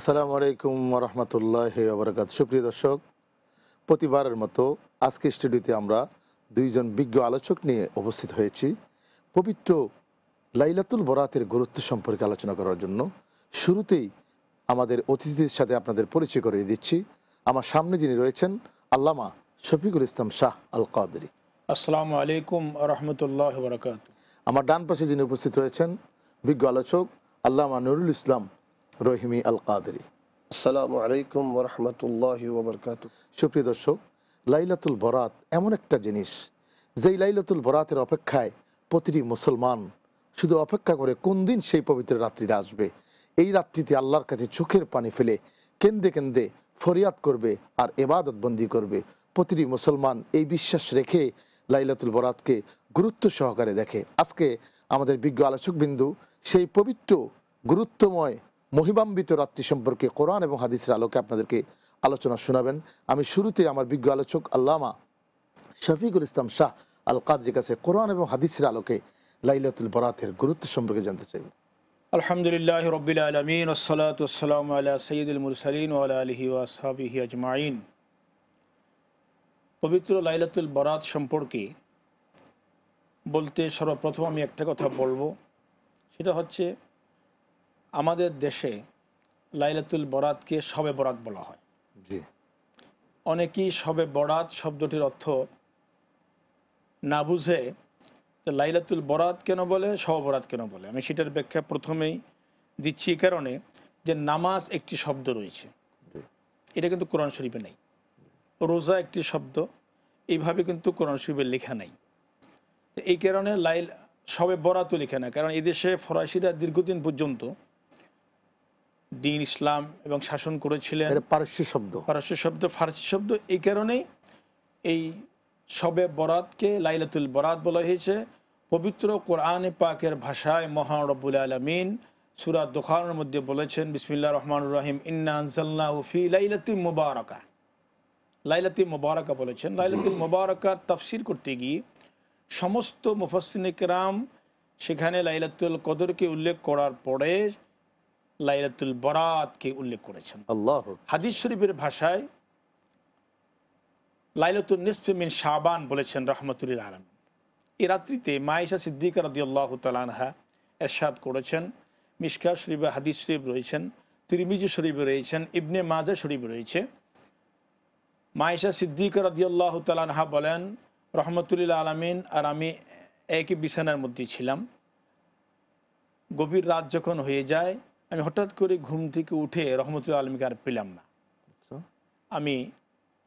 আসসালামু আলাইকুম রহমতুল্লাহ আবরাকাত সুপ্রিয় দর্শক প্রতিবারের মতো আজকে স্টুডিওতে আমরা দুইজন বিজ্ঞ আলোচক নিয়ে উপস্থিত হয়েছি পবিত্র লাইলাতুল বরাতের গুরুত্ব সম্পর্কে আলোচনা করার জন্য শুরুতেই আমাদের অতিথিদের সাথে আপনাদের পরিচয় করিয়ে দিচ্ছি আমার সামনে যিনি রয়েছেন আল্লামা শফিকুল ইসলাম শাহ আল কাদি আসসালামু আলাইকুম রহমতুল্লাহ আমার ডান পাশে যিনি উপস্থিত রয়েছেন বিজ্ঞ আলোচক আল্লামা নুরুল ইসলাম রহিমি আল কাদি আসসালামু আলাইকুম ওরহমতুল্লাহ ওবরকাত সুপ্রিয় দর্শক লাইলাতুল বরাত এমন একটা জিনিস যেই লাইলাতুল বরাতের অপেক্ষায় প্রতিটি মুসলমান শুধু অপেক্ষা করে কোন দিন সেই পবিত্র রাত্রিটা আসবে এই রাত্রিতে আল্লাহর কাছে চোখের পানি ফেলে কেন্দে কেন্দে ফরিয়াদ করবে আর এবাদতবন্দি করবে প্রতিটি মুসলমান এই বিশ্বাস রেখে লাইলাতুল বরাতকে গুরুত্ব সহকারে দেখে আজকে আমাদের বিজ্ঞ আলোচকবিন্দু সেই পবিত্র গুরুত্বময় মহিমাম্বিত রাত্রি সম্পর্কে কোরআন এবং হাদিসের আলোকে আপনাদেরকে আলোচনা শোনাবেন আমি শুরুতে আমার বিজ্ঞ আলোচক আল্লামা শফিকুল ইসলাম শাহ আল কাদের কাছে কোরআন এবং হাদিসের আলোকে লাইলাতুল বরাতের গুরুত্ব সম্পর্কে জানতে চাইব আলহামদুলিল্লাহ রবিল আলমিন ওসলাতাম আল্লাহ সঈদুল মুরসালিন আজমাইন পবিত্র লাইলাতুল বরাত সম্পর্কে বলতে সর্বপ্রথম আমি একটা কথা বলবো সেটা হচ্ছে আমাদের দেশে লাইলাতুল বরাতকে শবে বরাত বলা হয় জি অনেকেই শবে বরাত শব্দটির অর্থ না বুঝে লাইলাতুল বরাত কেন বলে শবে বরাত কেন বলে আমি সেটার ব্যাখ্যা প্রথমেই দিচ্ছি কারণে যে নামাজ একটি শব্দ রয়েছে এটা কিন্তু কোরআন শরীফে নেই রোজা একটি শব্দ এইভাবে কিন্তু কোরআন শরীফে লেখা নেই এই কারণে লাইল শবে বরাতও লেখা না কারণ এদেশে ফরাসিরা দীর্ঘদিন পর্যন্ত দিন ইসলাম এবং শাসন করেছিলেন পারস্য শব্দ পারস্য শব্দ ফার্সি শব্দ এই কারণেই এই সবে বরাতকে লাইলাতুল বরাত বলা হয়েছে পবিত্র কোরআন পাকের ভাষায় মহান রব্বুল আলমিন সুরা দোকানের মধ্যে বলেছেন বিসমিল্লা রহমান রাহিম ইন্নাফি লাইলাতি মুবারকা লাইলাতি মুবারকা বলেছেন লাইলাতি মুবারকা তফসির করতে গিয়ে সমস্ত মুফাসিনিকরাম সেখানে লাইলাতুল কদরকে উল্লেখ করার পরে লাইলাতুল বরাতকে উল্লেখ করেছেন আল্লাহ হাদিস শরীফের ভাষায় লাইলাতুল নিসফিমিন শাহবান বলেছেন রহমতুল্লিল আলম এ রাত্রিতে মায়েশা সিদ্দিক রাদিউল্লাহ তালানহা এরশাদ করেছেন মিশকা শরীফে হাদিস শরীফ রয়েছেন তিরমিজি শরীফ রয়েছেন ইবনে মাজা শরীফ রয়েছে মায়েশা সিদ্দিক রাদিউল্লাহ তালানহা বলেন রহমতুল্লিল আলমিন আর আমি একই বিছানার মধ্যে ছিলাম গভীর রাত যখন হয়ে যায় আমি হঠাৎ করে ঘুম থেকে উঠে রহমতুল্লা আলমকে আর পেলাম না আচ্ছা। আমি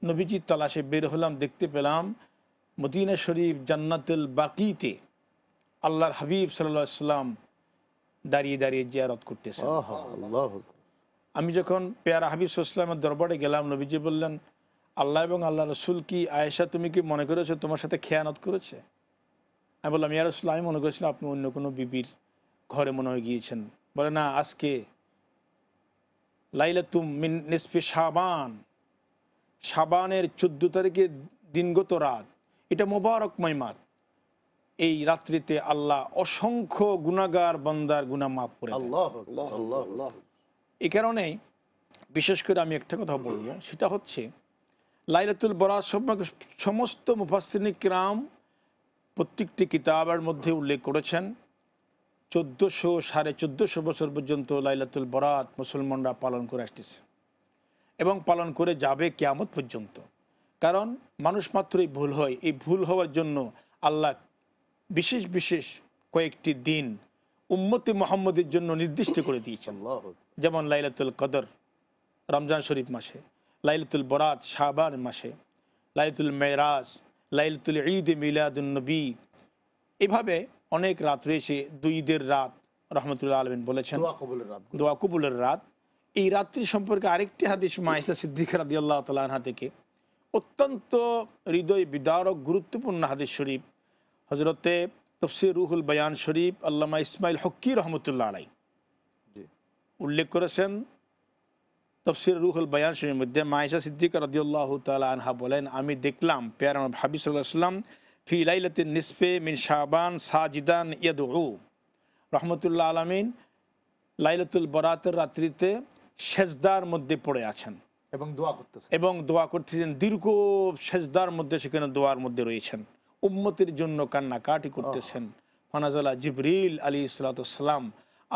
নবীজির তালাশে বের হলাম দেখতে পেলাম মদিনা শরীফ জান্নাতুল বাকিতে আল্লাহর হাবিব সাল্লা সাল্লাম দাঁড়িয়ে দাঁড়িয়ে জিয়ারত করতেছে আমি যখন পেয়ারা হাবিব সাল্লামের দরবারে গেলাম নবীজি বললেন আল্লাহ এবং আল্লাহ রসুল কি আয়েশা তুমি কি মনে করেছো তোমার সাথে খেয়ানত করেছে আমি বললাম ইয়ারসুল আমি মনে করেছিলাম আপনি অন্য কোনো বিবির ঘরে মনে হয়ে গিয়েছেন বলে না আজকে লাইলাতুম মিন সাবান সাবানের চোদ্দো তারিখে দিনগত রাত এটা মোবারক মাত এই রাত্রিতে আল্লাহ অসংখ্য গুণাগার বন্দার গুণা মাফ করে এ কারণেই বিশেষ করে আমি একটা কথা বলবো সেটা হচ্ছে লাইলাতুল বরাত সম্পর্কে সমস্ত মুফাসিনিক রাম প্রত্যেকটি কিতাবের মধ্যে উল্লেখ করেছেন চোদ্দোশো সাড়ে চোদ্দোশো বছর পর্যন্ত লাইলাতুল বরাত মুসলমানরা পালন করে আসতেছে এবং পালন করে যাবে কেয়ামত পর্যন্ত কারণ মানুষ মাত্রই ভুল হয় এই ভুল হওয়ার জন্য আল্লাহ বিশেষ বিশেষ কয়েকটি দিন উম্মতি মোহাম্মদের জন্য নির্দিষ্ট করে দিয়েছেন যেমন লাইলাতুল কদর রমজান শরীফ মাসে লাইলাতুল বরাত শাহবান মাসে লাইলাতুল মেরাজ লাইলাতুল ঈদ নবী এভাবে অনেক রাত রয়েছে দুই ঈদের রাত রহমতুল্লাহ আলমিন বলেছেন দোয়া কবুলের রাত এই রাত্রি সম্পর্কে আরেকটি হাদিস মাইসা সিদ্দিক রাদি আল্লাহ তালাহা থেকে অত্যন্ত হৃদয় বিদারক গুরুত্বপূর্ণ হাদিস শরীফ হজরতে তফসির রুহুল বয়ান শরীফ আল্লামা ইসমাইল হকির রহমতুল্লাহ আলাই উল্লেখ করেছেন তফসির রুহুল বয়ান শরীফের মধ্যে মাইসা সিদ্দিক রাদিউল্লাহ তালা আনহা বলেন আমি দেখলাম পেয়ার আমার ভাবি ফি লাইলাতিন নিসফে মিন শাহবান সাজিদান ইয়াদু রহমতুল্লাহ আলমিন লাইলাতুল বরাতের রাত্রিতে সেজদার মধ্যে পড়ে আছেন এবং দোয়া করতেছেন এবং দোয়া করতেছেন দীর্ঘ সেজদার মধ্যে সেখানে দোয়ার মধ্যে রয়েছেন উম্মতির জন্য কান্নাকাটি করতেছেন ফানাজালা জিবরিল আলী ইসলাতাম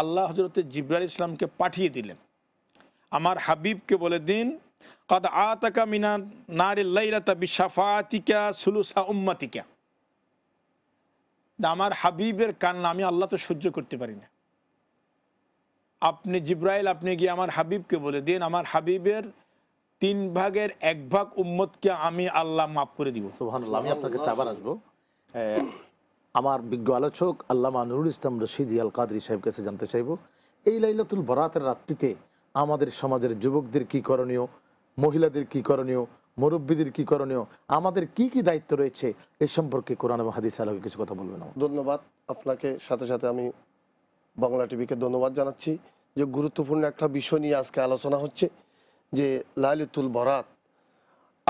আল্লাহ হজরত জিবরাল ইসলামকে পাঠিয়ে দিলেন আমার হাবিবকে বলে দিন কাদ আতাকা মিনা নারে লাইলাতা বিশাফাতিকা সুলুসা উম্মাতিকা আমার হাবিবের কান্না আমি আল্লাহ তো সহ্য করতে পারি না আপনি জিব্রাইল আপনি গিয়ে আমার হাবিবকে বলে দিন আমার হাবিবের তিন ভাগের এক ভাগ উম্মতকে আমি আল্লাহ মাফ করে দিব আমি আপনাকে কাছে আবার আসবো আমার বিজ্ঞ আলোচক আল্লামা নুরুল ইসলাম রশিদি আল কাদরি সাহেব কাছে জানতে চাইব এই লাইলাতুল বরাতের রাত্রিতে আমাদের সমাজের যুবকদের কি করণীয় মহিলাদের কি করণীয় মুরব্বীদের কি করণীয় আমাদের কি কি দায়িত্ব রয়েছে এ সম্পর্কে কোরআন এবং হাদিস আলোকে কিছু কথা বলবেন ধন্যবাদ আপনাকে সাথে সাথে আমি বাংলা টিভিকে ধন্যবাদ জানাচ্ছি যে গুরুত্বপূর্ণ একটা বিষয় নিয়ে আজকে আলোচনা হচ্ছে যে লালিতুল বরাত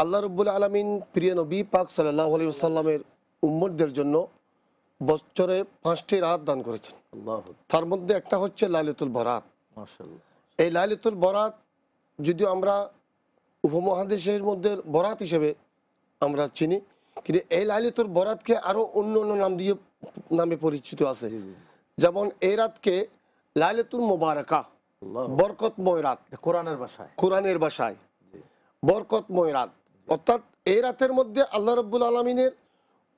আল্লাহ রব্বুল আলমিন প্রিয় নবী পাক সাল্লাহ আলী সাল্লামের উম্মদদের জন্য বছরে পাঁচটি রাত দান করেছেন তার মধ্যে একটা হচ্ছে লালিতুল বরাত এই লালিতুল বরাত যদিও আমরা উপমহাদেশের মধ্যে বরাত হিসেবে আমরা চিনি কিন্তু এই লাইলাতুল বরাতকে আরও অন্য অন্য নাম দিয়ে নামে পরিচিত আছে যেমন এই রাতকে লাইলাতুল মোবারকা বরকতময় রাত কোরআনের ভাষায় কোরআনের ভাষায় বরকতময় রাত অর্থাৎ এই রাতের মধ্যে আল্লাহ রব্বুল আলমিনের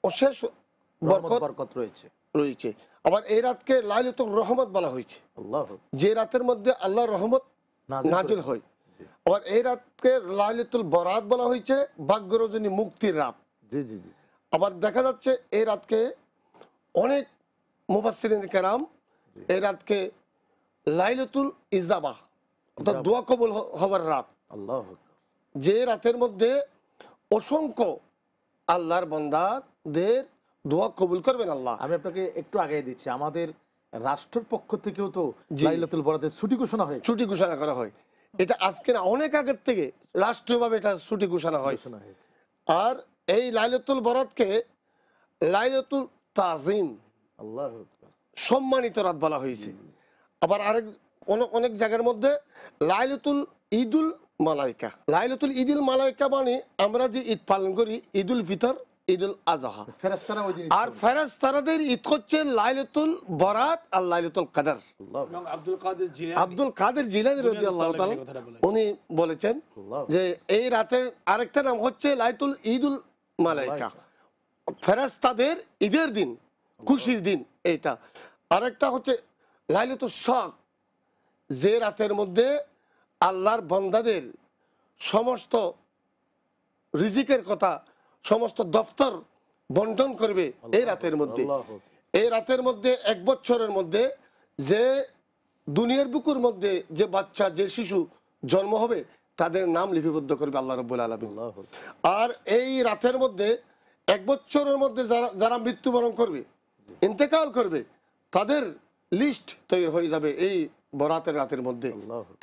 অশেষ বরকত বরকত রয়েছে রয়েছে আবার এই রাতকে লাইলাতুল রহমত বলা হয়েছে যে রাতের মধ্যে আল্লাহ রহমত নাজিল হয় আর এই রাতকে লাইলাতুল বরাত বলা হয়েছে ভাগ্যরজনী মুক্তির রাত জি জি জি আবার দেখা যাচ্ছে এই রাতকে অনেক মুফাসিরিন কেরাম এই রাতকে লাইলতুল ইজাবা অর্থাৎ দোয়া কবুল হবার রাত আল্লাহ যে রাতের মধ্যে অসংখ্য আল্লাহর বন্দাদের দোয়া কবুল করবেন আল্লাহ আমি আপনাকে একটু আগে দিচ্ছি আমাদের রাষ্ট্রের পক্ষ থেকেও তো লাইলাতুল বরাদের ছুটি ঘোষণা হয় ছুটি ঘোষণা করা হয় এটা আজকে না অনেক আগের থেকে রাষ্ট্রীয়ভাবে এটা ছুটি ঘোষণা হয় আর এই লাইলতুল বরাতকে লাইলতুল তাজিম আল্লাহ সম্মানিত রাত বলা হয়েছে আবার আরেক অনেক জায়গার মধ্যে লাইলতুল ঈদুল মালাইকা লাইলতুল ঈদুল মালাইকা মানে আমরা যে ঈদ পালন করি ঈদুল ফিতর ঈদুল আজহা আর ফেরাস্তারাদের ঈদ হচ্ছে লাইলতুল বরাত আর লাইলতুল কাদার আব্দুল কাদের জিলানি রবি উনি বলেছেন যে এই রাতের আরেকটা নাম হচ্ছে লাইতুল ঈদুল মালাইকা ফেরাস্তাদের ঈদের দিন খুশির দিন এইটা আরেকটা হচ্ছে লাইলতুল শখ যে রাতের মধ্যে আল্লাহর বন্দাদের সমস্ত রিজিকের কথা সমস্ত দফতর বন্টন করবে এই রাতের মধ্যে এই রাতের মধ্যে এক বছরের মধ্যে যে দুনিয়ার বুকুর মধ্যে যে বাচ্চা যে শিশু জন্ম হবে তাদের নাম লিপিবদ্ধ করবে আল্লাহ রব আলমী আর এই রাতের মধ্যে এক বছরের মধ্যে যারা যারা মৃত্যুবরণ করবে ইন্তেকাল করবে তাদের লিস্ট তৈরি হয়ে যাবে এই বরাতের রাতের মধ্যে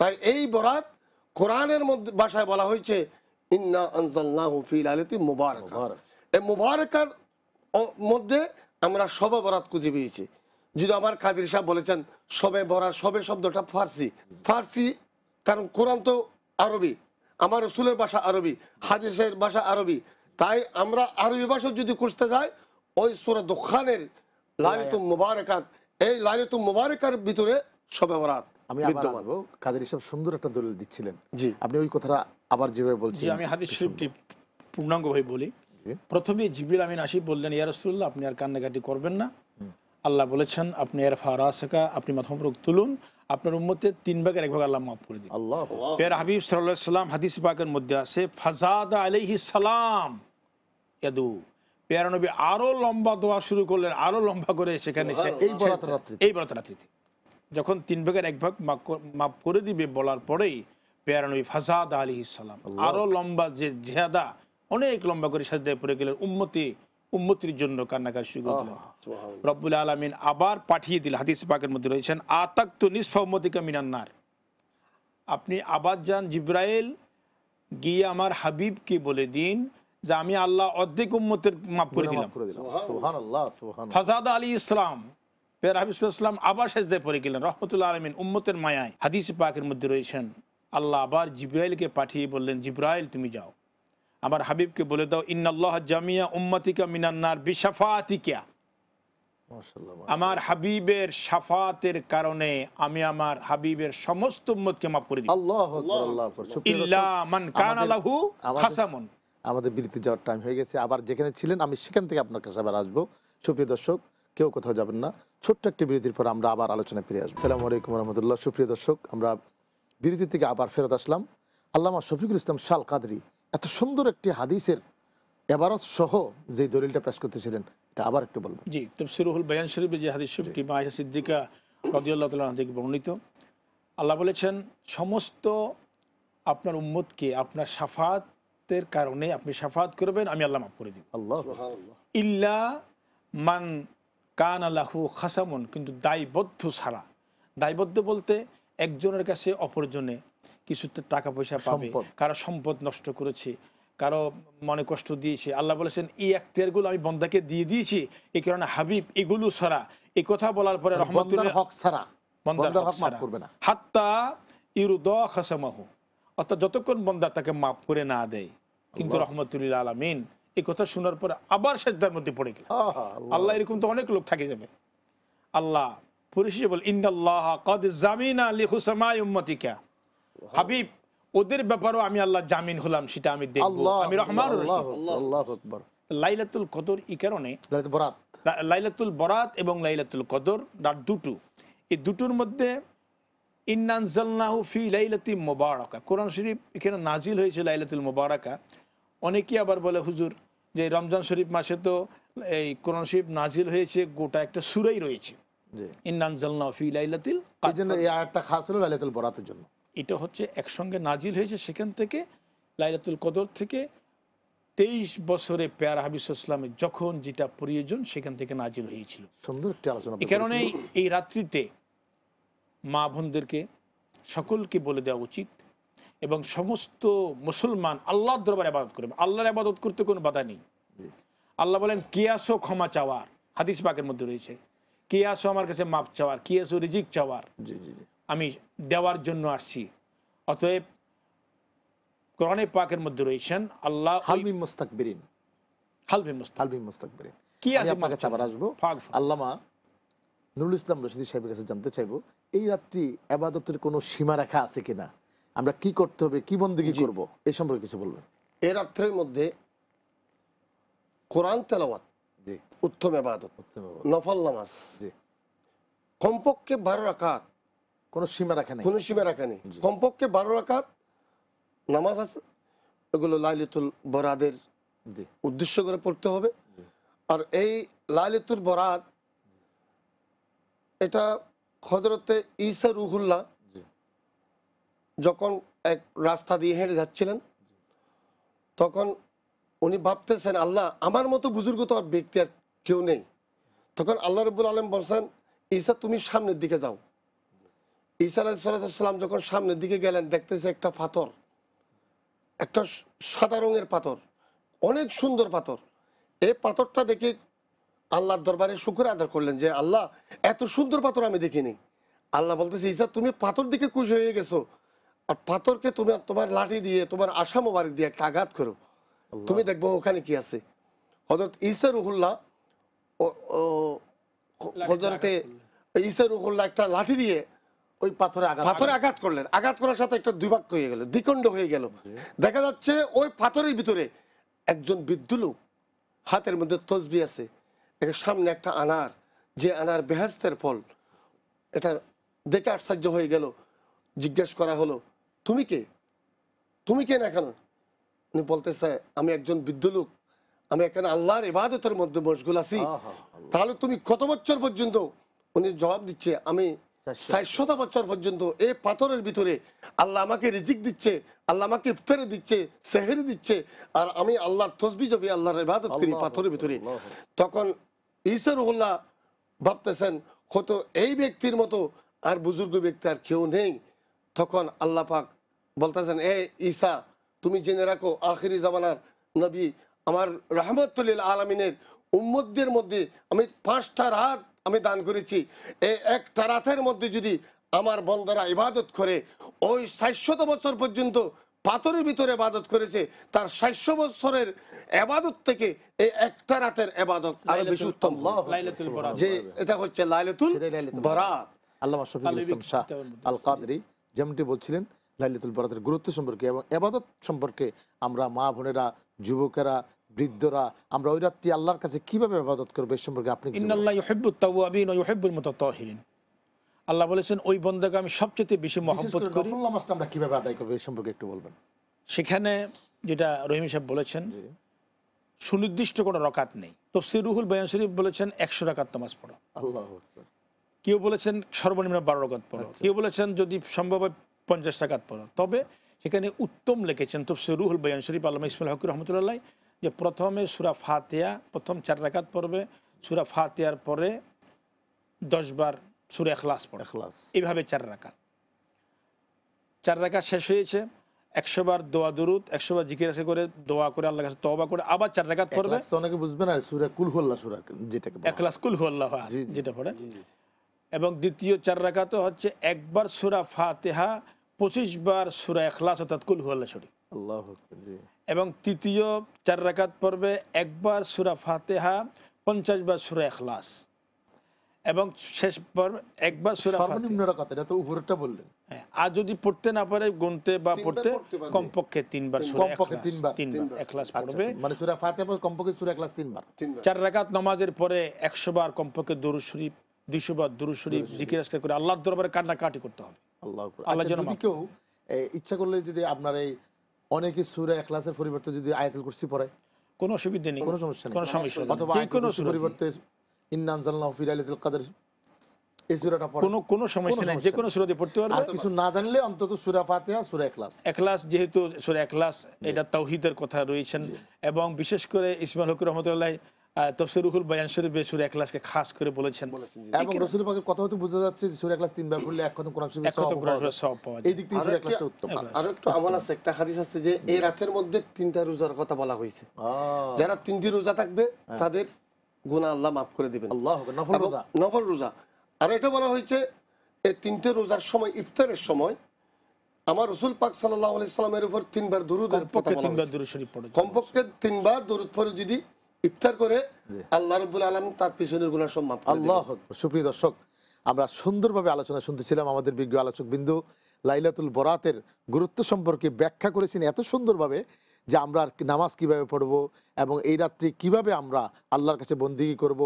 তাই এই বরাত কোরআনের মধ্যে বাসায় বলা হয়েছে ইন্না আনজাল্লাহ ফিল আলতি মুবারকা এই মুবারকার মধ্যে আমরা সবে বরাত খুঁজে পেয়েছি যদি আমার কাদির সাহেব বলেছেন সবে বরাত সবে শব্দটা ফার্সি ফার্সি কারণ কোরআন তো আরবি আমার রসুলের ভাষা আরবি হাদিসের ভাষা আরবি তাই আমরা আরবি ভাষা যদি খুঁজতে যাই ওই সুরা দোকানের লালিত মুবারকাত এই লালিত মুবারকার ভিতরে সবে বরাত আমি আবার সুন্দর একটা দলিল দিচ্ছিলেন জি আপনি ওই কথাটা আবার যেভাবে বলছেন আমি হাদিস শরীফটি পূর্ণাঙ্গভাবে বলি প্রথমে আমিন আসি বললেন ইয়া আপনি আর কান্নাকাটি করবেন না আল্লাহ বলেছেন আপনি এর ফারাসেকা আপনি মাথামুখ তুলুন আপনার উম্মতে তিন ভাগের এক ভাগ আল্লাহ মাফ করে দিন আল্লাহ এর হাবিব সাল্লাহ সাল্লাম হাদিস বাগের মধ্যে আছে ফাজাদা আলহি সালাম পেয়ারা নবী আরো লম্বা দোয়া শুরু করলেন আরো লম্বা করে সেখানে এই বরাত রাত্রিতে যখন তিন ভাগের এক ভাগ মাফ করে দিবে বলার পরেই পেয়ারা নবী ফাজাদ আলী ইসালাম আরও লম্বা যে জেহাদা অনেক লম্বা করে সাজদায় পড়ে গেলেন উন্মতি উন্মতির জন্য কান্নাকা শুরু করলেন রব্বুল আলমিন আবার পাঠিয়ে দিল হাদিস পাকের মধ্যে রয়েছেন আতাক্ত নিসফা উম্মতিকা মিনান্নার আপনি আবার যান জিব্রাইল গিয়ে আমার হাবিবকে বলে দিন যে আমি আল্লাহ অর্ধেক উম্মতের মাফ করে দিলাম ফাজাদ আলী ইসলাম ফের হাবিসাম আবার সেজদায় পড়ে গেলেন রহমতুল্লাহ আলমিন উম্মতের মায়ায় হাদিস পাকের মধ্যে রয়েছেন আল্লাহ আবার জিব্রাইলকে পাঠিয়ে বললেন জিব্রাইল তুমি যাও আমার হাবিবকে বলে দাও ইন্নআল্লাহ জামিয়া উম্মতিকা মিনান্নার বিশাফাতিকা আমার হাবিবের সাফাতের কারণে আমি আমার হাবিবের সমস্ত উম্মতকে মাফ করে দিই ইল্লা মান কানা লাহু খাসামুন আমাদের বিরতি যাওয়ার টাইম হয়ে গেছে আবার যেখানে ছিলেন আমি সেখান থেকে আপনার কাছে আবার আসবো সুপ্রিয় দর্শক কেউ কোথাও যাবেন না ছোট্ট একটি বিরতির পর আমরা আবার আলোচনায় ফিরে আসবো সালাম আলাইকুম রহমতুল্লাহ সুপ্রিয় দর্শক আমরা বিরতি থেকে আবার ফেরত আসলাম আল্লামা শফিকুল ইসলাম শাল কাদরি এত সুন্দর একটি হাদিসের এবারত সহ যে দলিলটা পেশ করতেছিলেন এটা আবার একটু বলবো জি তফসিরুল বয়ান শরীফে যে হাদিস শরীফটি মাহিয়া সিদ্দিকা রদিউল্লাহ তাল্লাহ থেকে বর্ণিত আল্লাহ বলেছেন সমস্ত আপনার উম্মতকে আপনার সাফাতের কারণে আপনি সাফাত করবেন আমি আল্লাহ মাফ করে দিব আল্লাহ ইল্লা মান কান আল্লাহু খাসামুন কিন্তু দায়বদ্ধ ছাড়া দায়বদ্ধ বলতে একজনের কাছে অপরজনে কিছু টাকা পয়সা পাবে কারো সম্পদ নষ্ট করেছে কারো মনে কষ্ট দিয়েছে আল্লাহ বলেছেন এই একগুলো আমি বন্দাকে দিয়ে দিয়েছি এই কারণে হাবিব এগুলো ছাড়া এ কথা বলার পরে মানে রহমতুল্লাহ হাত্তা ইরুদ খাসামাহু অর্থাৎ যতক্ষণ বন্দা তাকে মাফ করে না দেয় কিন্তু রহমতুল্লাহ আলমিন এই কথা শোনার পরে আবার সেজদার মধ্যে পড়ে গেল আল্লাহ এরকম তো অনেক লোক থাকে যাবে আল্লাহ পরিশেষে বল ইন্দাল্লাহ কদ জামিন আলী হুসামাই উম্মতিকা হাবিব ওদের ব্যাপারও আমি আল্লাহ জামিন হলাম সেটা আমি দেখবো আমি রহমান লাইলাতুল কদর এই কারণে লাইলাতুল বরাত এবং লাইলাতুল কদর রাত দুটো এই দুটোর মধ্যে ইন্নানজাল্লাহু ফি লাইলাতি মোবারকা কোরআন শরীফ এখানে নাজিল হয়েছে লাইলাতুল মোবারকা অনেকে আবার বলে হুজুর যে রমজান শরীফ মাসে তো এই কোরআন শরীফ নাজিল হয়েছে গোটা একটা সুরাই রয়েছে বরাতের জন্য এটা হচ্ছে একসঙ্গে নাজিল হয়েছে সেখান থেকে লাইলাতুল কদর থেকে তেইশ বছরে পেয়ার হাবিস ইসলামের যখন যেটা প্রয়োজন সেখান থেকে নাজিল হয়েছিল সুন্দর এই আলোচনা কারণে এই রাত্রিতে মা বোনদেরকে সকলকে বলে দেওয়া উচিত এবং সমস্ত মুসলমান আল্লাহর দরবার আবাদত করবে আল্লাহর আবাদত করতে কোনো বাধা নেই আল্লাহ বলেন কিয়াসো ক্ষমা চাওয়ার হাদিস বাকের মধ্যে রয়েছে কিয়াসো আমার কাছে মাপ চাওয়ার কিয়াসো রিজিক চাওয়ার আমি দেওয়ার জন্য আসছি অতএব কোরআনে পাকের মধ্যে রয়েছেন আল্লাহ হালমি মোস্তাকবিরিন হালমি হালমি মোস্তাকবিরিন কি আছে আপনার কাছে আবার আসবো আল্লামা নুরুল ইসলাম রশিদি সাহেবের কাছে জানতে চাইবো এই রাত্রি আবাদতের কোনো সীমা রেখা আছে কিনা আমরা কি করতে হবে কি বন্দিগি করব এ সম্পর্কে কিছু বলবেন এ রাত্রের মধ্যে কোরআন তেলাওয়াত উত্তম নফল নামাজ কমপক্ষে বারো রাখাত কোনো সীমা রাখা নেই কোনো সীমা রাখেনি নেই কমপক্ষে বারো রাখাত নামাজ আছে এগুলো লাইলিতুল বরাদের উদ্দেশ্য করে পড়তে হবে আর এই লালিতুল বরাদ এটা হজরতে ইসা রুহুল্লাহ যখন এক রাস্তা দিয়ে হেঁটে যাচ্ছিলেন তখন উনি ভাবতেছেন আল্লাহ আমার মতো বুজুর্গ তো আর ব্যক্তি আর কেউ নেই তখন আল্লাহ রবুল আলম বলছেন ঈসা তুমি সামনের দিকে যাও ঈসা আলাহিসাল্লাম যখন সামনের দিকে গেলেন দেখতেছে একটা পাথর একটা সাদা রঙের পাথর অনেক সুন্দর পাথর এই পাথরটা দেখে আল্লাহর দরবারে শুকুর আদার করলেন যে আল্লাহ এত সুন্দর পাথর আমি দেখিনি আল্লাহ বলতেছে ঈসা তুমি পাথর দিকে খুশি হয়ে গেছো আর পাথরকে তুমি তোমার লাঠি দিয়ে তোমার আশা মোবারক দিয়ে একটা আঘাত করো তুমি দেখবো ওখানে কি আছে হজরত ইসা রুহুল্লাহ হজরতে ইসা রুহুল্লাহ একটা লাঠি দিয়ে ওই পাথরে পাথরে আঘাত করলেন আঘাত করার সাথে একটা দুই ভাগ হয়ে গেল দ্বিকণ্ড হয়ে গেল দেখা যাচ্ছে ওই পাথরের ভিতরে একজন বৃদ্ধ লোক হাতের মধ্যে তসবি আছে সামনে একটা আনার যে আনার বেহাস্তের ফল এটা দেখে আশ্চর্য হয়ে গেল জিজ্ঞেস করা হলো তুমি কে তুমি কে না কেন উনি বলতেছে আমি একজন বৃদ্ধ লোক আমি এখানে আল্লাহর ইবাদতের মধ্যে মশগুল আছি তাহলে তুমি কত বছর পর্যন্ত উনি জবাব দিচ্ছে আমি ষাট বছর পর্যন্ত এই পাথরের ভিতরে আল্লাহ আমাকে রিজিক দিচ্ছে আল্লাহ আমাকে ইফতারে দিচ্ছে সেহেরি দিচ্ছে আর আমি আল্লাহর তসবি জবি আল্লাহর ইবাদত করি পাথরের ভিতরে তখন ঈশ্বর ভাবতেছেন হয়তো এই ব্যক্তির মতো আর বুজুর্গ ব্যক্তি আর কেউ নেই তখন আল্লাহ পাক বলতেছেন এ ঈসা তুমি জেনে রাখো আখিরি জামানার নবী আমার রহমতুল্লিল আলমিনের উম্মদের মধ্যে আমি পাঁচটা রাত আমি দান করেছি এই একটা রাতের মধ্যে যদি আমার বন্দারা ইবাদত করে ওই ষাটশত বছর পর্যন্ত পাথরের ভিতরে এবাদত করেছে তার ষাটশো বছরের এবাদত থেকে এই একটা রাতের এবাদত আরো বেশি উত্তম যে এটা হচ্ছে লাইলাতুল বরাত আল্লাহ আল কাদরি যেমনটি বলছিলেন লাইলাতুল বরাতের গুরুত্ব সম্পর্কে এবং এবাদত সম্পর্কে আমরা মা বোনেরা যুবকেরা বৃদ্ধরা আমরা ওই রাত্রি আল্লাহর কাছে কীভাবে আবাদত করবো এ সম্পর্কে আপনি আল্লাহ বলেছেন ওই বন্দাকে আমি সবচেয়ে বেশি মহব্বত করি আমরা কীভাবে আদায় করবো এ সম্পর্কে একটু বলবেন সেখানে যেটা রহিম সাহেব বলেছেন সুনির্দিষ্ট কোনো রকাত নেই তো সিরুহুল বয়ান শরীফ বলেছেন একশো রকাত নামাজ পড়ো আল্লাহ কেউ বলেছেন সর্বনিম্ন বারো রকাত পড়ো আচ্ছা। কেউ বলেছেন যদি সম্ভব হয় পঞ্চাশ টাকাত পড়ো তবে সেখানে উত্তম লিখেছেন তো সেরুহুল বয়ান শরীফ আল্লাহ ইসমুল হকির রহমতুল্লাহ যে প্রথমে সুরা ফাতেয়া প্রথম চার রাকাত পড়বে সুরা ফাতেয়ার পরে দশবার সুরে এখলাস পড়ে এখলাস এইভাবে চার রাকাত চার রাকাত শেষ হয়েছে একশোবার দোয়া দুরুত একশোবার জিকির আছে করে দোয়া করে আল্লাহ কাছে তবা করে আবার চার রাকাত পড়বে অনেকে বুঝবে না সুরা কুলহল্লা সুরা যেটাকে এখলাস কুলহল্লা হয় যেটা পড়ে এবং দ্বিতীয় চার রাখাতে হচ্ছে একবার সুরা ফাতেহা পঁচিশ বার সুরা এখলাস অর্থাৎ কুলহুয়াল্লা শরীফ এবং তৃতীয় চার রাখাত পর্বে একবার সুরা ফাতেহা পঞ্চাশ বার সুরা এখলাস এবং শেষ পর্ব একবার সুরা বললেন হ্যাঁ, আর যদি পড়তে না পারে গুনতে বা পড়তে কমপক্ষে তিনবার সুরা কমপক্ষে আচ্ছা, আচ্ছা, মানে তিনবার চার রাখাত নমাজের পরে একশো বার কমপক্ষে দরুদ শরীফ জিকির আসকার করে দরবারে কান্নাকাটি করতে হবে আল্লাহ আচ্ছা, যেন কেউ ইচ্ছা করলে যদি আপনার এই অনেকে সুরে এখলাসের পরিবর্তে যদি আয়াতুল কুরসি পড়ে কোনো অসুবিধা নেই কোনো সমস্যা নেই কোনো সমস্যা অথবা কোনো পরিবর্তে ফি লাইলাতুল কদর এই পড়ে কোনো কোনো সমস্যা নেই যে কোনো পড়তে পারবে আর কিছু না জানলে অন্তত সুরা ফাতিহা সুরা ইখলাস ইখলাস যেহেতু সূরা ইখলাস এটা তাওহীদের কথা রয়েছেন এবং বিশেষ করে ইসমাইল হক রহমাতুল্লাহ যারা তিনটি রোজা থাকবে হ্যাঁ। তাদের গুণা আল্লাহ মাফ করে দিবেন নফল রোজা আর এটা বলা হয়েছে এই তিনটে রোজার সময় ইফতারের সময় আমার রসুল পাক সাল্লামের উপর তিনবার দূর কমপক্ষে তিনবার দূর কমপক্ষে তিনবার দরুদ যদি ইফতার করে আল্লাহ রবুল আলম তার পিছনের গুলা সম্মান আল্লাহ সুপ্রিয় দর্শক আমরা সুন্দরভাবে আলোচনা শুনতেছিলাম আমাদের বিজ্ঞ আলোচক বিন্দু লাইলাতুল বরাতের গুরুত্ব সম্পর্কে ব্যাখ্যা করেছেন এত সুন্দরভাবে যে আমরা নামাজ কিভাবে পড়ব এবং এই রাত্রি কিভাবে আমরা আল্লাহর কাছে বন্দিগি করব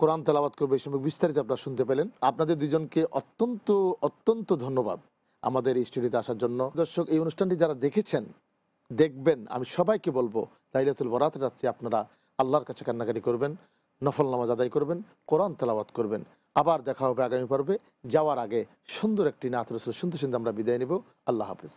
কোরআন তেলাবাদ করবো এই সময় বিস্তারিত আপনারা শুনতে পেলেন আপনাদের দুজনকে অত্যন্ত অত্যন্ত ধন্যবাদ আমাদের এই স্টুডিওতে আসার জন্য দর্শক এই অনুষ্ঠানটি যারা দেখেছেন দেখবেন আমি সবাইকে বলবো লাইলাতুল বরাতের রাত্রি আপনারা আল্লাহর কাছে কান্নাকাটি করবেন নফল নামাজ আদায় করবেন কোরআন তেলাওয়াত করবেন আবার দেখা হবে আগামী পর্বে যাওয়ার আগে সুন্দর একটি নাথ রসুল সুন্দর সুন্দর আমরা বিদায় নেব আল্লাহ হাফেজ